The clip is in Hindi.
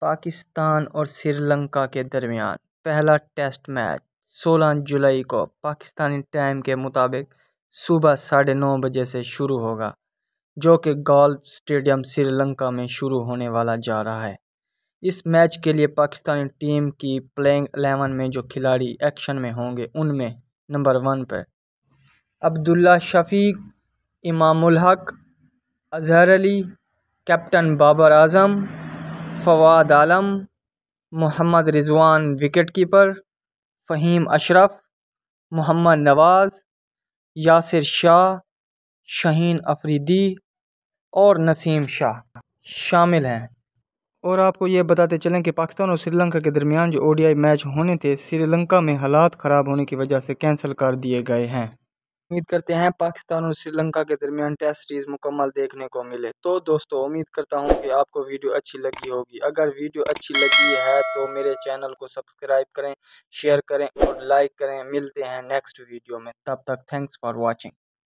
पाकिस्तान और श्रीलंका के दरमियान पहला टेस्ट मैच 16 जुलाई को पाकिस्तानी टाइम के मुताबिक सुबह साढ़े नौ बजे से शुरू होगा जो कि गोल्फ स्टेडियम श्रीलंका में शुरू होने वाला जा रहा है इस मैच के लिए पाकिस्तानी टीम की प्लेइंग एलेवन में जो खिलाड़ी एक्शन में होंगे उनमें नंबर वन पर Abdullah Shafique Imamul Haq Azhar Ali captain Babar Azam Fawad Alam Mohammad Rizwan wicket keeper Faheem Ashraf Mohammad Nawaz Yasir Shah Shaheen Afridi और नसीम शाह शामिल हैं और आपको ये बताते चलें कि पाकिस्तान और श्रीलंका के दरमियान जो ओडीआई मैच होने थे श्रीलंका में हालात ख़राब होने की वजह से कैंसिल कर दिए गए हैं उम्मीद करते हैं पाकिस्तान और श्रीलंका के दरमियान टेस्ट सीरीज मुकम्मल देखने को मिले तो दोस्तों उम्मीद करता हूं कि आपको वीडियो अच्छी लगी होगी अगर वीडियो अच्छी लगी है तो मेरे चैनल को सब्सक्राइब करें शेयर करें और लाइक करें मिलते हैं नेक्स्ट वीडियो में तब तक थैंक्स फॉर वॉचिंग